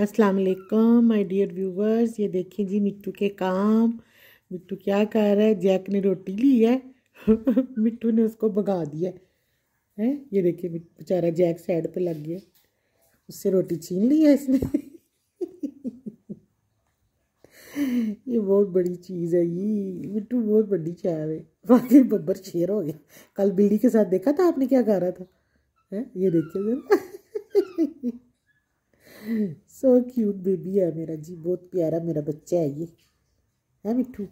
अस्सलाम वालेकुम my dear viewers ये देखिए जी मिट्टू के काम मिट्टू क्या कर रहा है जैक ने रोटी ली है मिट्टू ने उसको भगा दिया है ये देखिए बेचारा जैक साइड पे लग गया उससे रोटी छीन ली है इसने ये बहुत बड़ी चीज़ है ये मिट्टू बहुत बड़ी चार है बाकी बब्बर शेर हो गया कल बिल्ली के साथ देखा था आपने क्या कर रहा था है ये देखिए सो क्यूट बेबी है मेरा जी बहुत प्यारा मेरा बच्चा है ये है मिठू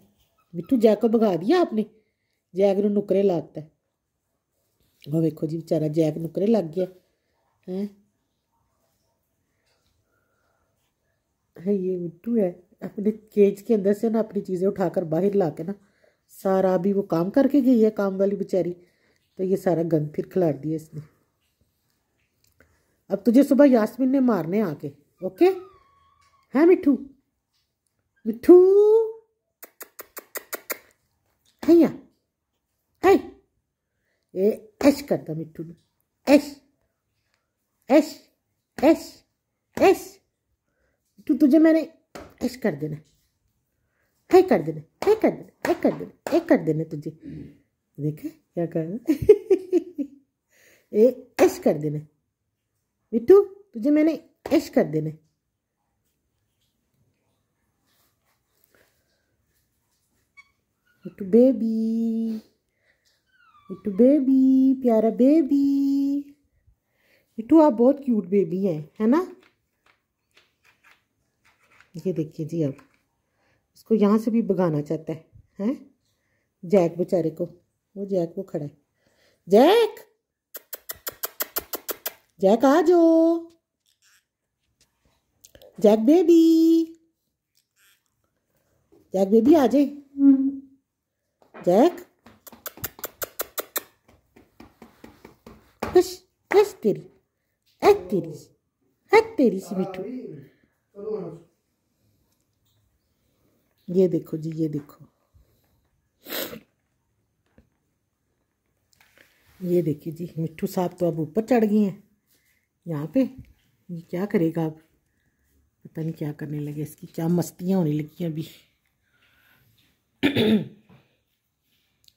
मिठू जैक को भगा दिया आपने जैक ने नुकरे लाता वो वेखो जी बेचारा जैक नुकरे लग गया है ये मिट्टू है अपने केज के अंदर से ना अपनी चीज़ें उठाकर बाहर ला के ना सारा अभी वो काम करके गई है काम वाली बेचारी तो ये सारा गंद फिर खिलाड़ दिया इसने अब तुझे सुबह यास्मीन ने मारने आके ओके है मिठू मिठू हैया है ये ऐश करता मिठू ने ऐश ऐश ऐश ऐश मिठू तुझे मैंने ऐश कर देना है कर देना है कर देना है कर देना है कर देना तुझे देखे क्या कर रहा ए ऐश कर देना मिट्टू तुझे मैंने ऐश कर देना मिट्टू बेबी मिट्टू बेबी प्यारा बेबी मिट्टू आप बहुत क्यूट बेबी हैं है ना ये देखिए जी अब इसको यहाँ से भी भगाना चाहता है हैं जैक बेचारे को वो जैक वो खड़ा है जैक जैक आ जाओ जैक बेबी जैक बेबी आ जाए जैक तेरी तेरी तेरी सी मिठू ये देखो जी ये देखो ये देखिए जी मिठू साहब तो अब ऊपर चढ़ गई हैं यहाँ पे ये क्या करेगा अब पता नहीं क्या करने लगे इसकी क्या मस्तियाँ होने लगी अभी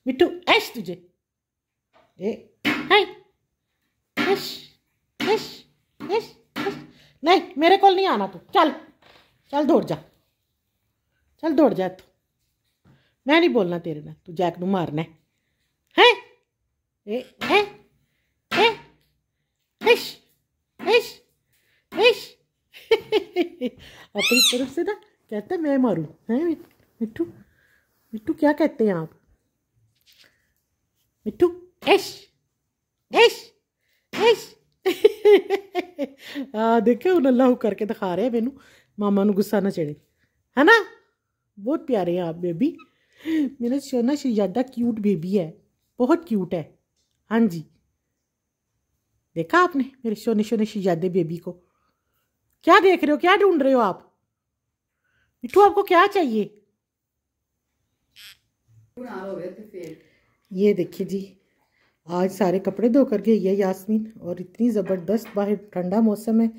मिट्टू ऐश तुझे ए हाय ऐश ऐश ऐश नहीं मेरे को नहीं आना तू चल चल दौड़ जा चल दौड़ जा तू मैं नहीं बोलना तेरे ना तू जैक नू मारना है हैं ए हैं अपनी तरफ से ना कहते मैं मारूँ हैं मिट्टू मिट्टू क्या कहते हैं आप मिट्टू ऐश ऐश ऐश हाँ देखे हूँ अल्लाह करके दिखा रहे हैं मैनू मामा गुस्सा ना चढ़े है ना बहुत प्यारे हैं आप बेबी मेरा सोना शहजादा क्यूट बेबी है बहुत क्यूट है हाँ जी देखा आपने मेरे सोने सोने शहजादे बेबी को क्या देख रहे हो क्या ढूंढ रहे हो आप मिठू आपको क्या चाहिए ये देखिए जी आज सारे कपड़े धो कर गई है और इतनी ज़बरदस्त बाहर ठंडा मौसम है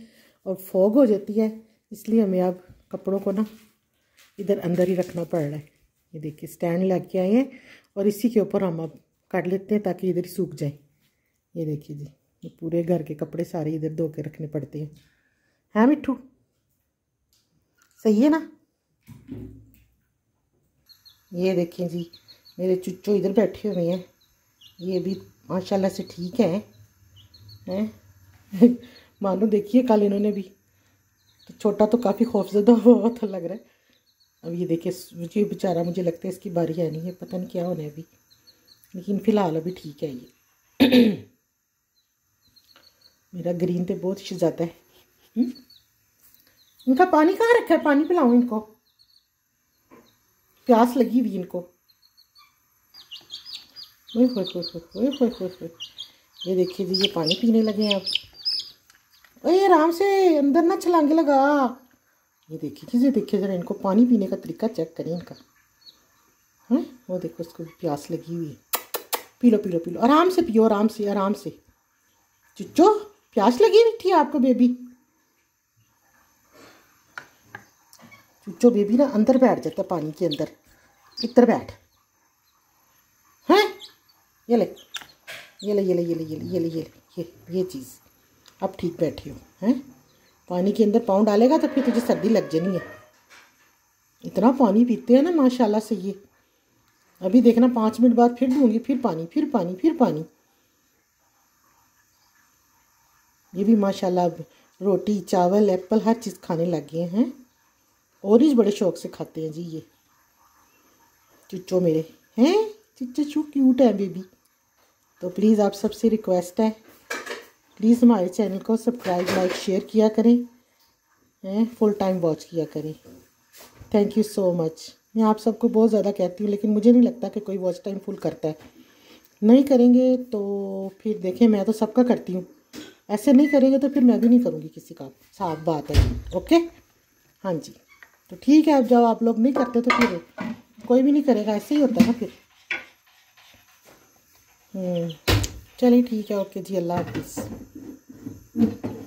और फॉग हो जाती है इसलिए हमें अब कपड़ों को ना इधर अंदर ही रखना पड़ रहा है ये देखिए स्टैंड लग के आए हैं और इसी के ऊपर हम अब काट लेते हैं ताकि इधर ही सूख जाए ये देखिए जी पूरे घर के कपड़े सारे इधर धो के रखने पड़ते हैं है मिट्टू सही है ना ये देखें जी मेरे चुच्चो इधर बैठे हुए हैं ये भी माशाल्लाह से ठीक है हैं मानो देखिए कल इन्होंने भी तो छोटा तो काफ़ी खौफजदा हुआ था लग रहा है अब ये देखिए मुझे बेचारा मुझे लगता है इसकी बारी आनी है पता नहीं क्या होना है अभी लेकिन फ़िलहाल अभी ठीक है ये मेरा ग्रीन तो बहुत शजाता है हुँ? हम्म? इनका पानी कहाँ रखा है पानी पिलाऊँ इनको प्यास लगी हुई इनको ओए होए होए होए होए ये देखिए जी ये पानी पीने लगे हैं अब अरे आराम से अंदर ना छलांगे लगा ये देखिए जी ये देखिए जरा इनको पानी पीने का तरीका चेक करें इनका है वो देखो इसको भी प्यास लगी हुई है पी लो पी लो पी लो आराम से पियो आराम से आराम से चुच्चो प्यास लगी हुई थी आपको बेबी जो बेबी ना अंदर बैठ जाता है पानी के अंदर इधर बैठ हैं ये ले ये ले ये ले ये ले ये ले ये ले ये ये चीज़ अब ठीक बैठी हो हैं पानी के अंदर पाँव डालेगा तो फिर तुझे सर्दी लग जानी है इतना पानी पीते हैं ना माशाल्लाह से ये अभी देखना पाँच मिनट बाद फिर दूँगी फिर पानी फिर पानी फिर पानी ये भी माशाल्लाह रोटी चावल एप्पल हर चीज़ खाने लग गए हैं ही बड़े शौक से खाते हैं जी ये चुच्चो मेरे हैं चुच्चो चू क्यूट है बेबी तो प्लीज़ आप सबसे रिक्वेस्ट है प्लीज़ हमारे चैनल को सब्सक्राइब लाइक शेयर किया करें हैं फुल टाइम वॉच किया करें थैंक यू सो मच मैं आप सबको बहुत ज़्यादा कहती हूँ लेकिन मुझे नहीं लगता कि कोई वॉच टाइम फुल करता है नहीं करेंगे तो फिर देखें मैं तो सबका करती हूँ ऐसे नहीं करेंगे तो फिर मैं भी नहीं करूँगी किसी का साफ बात है ओके हाँ जी तो ठीक है अब जब आप लोग नहीं करते तो फिर कोई भी नहीं करेगा ऐसे ही होता है ना फिर हम्म, चलिए ठीक है ओके जी अल्लाह हाफिज़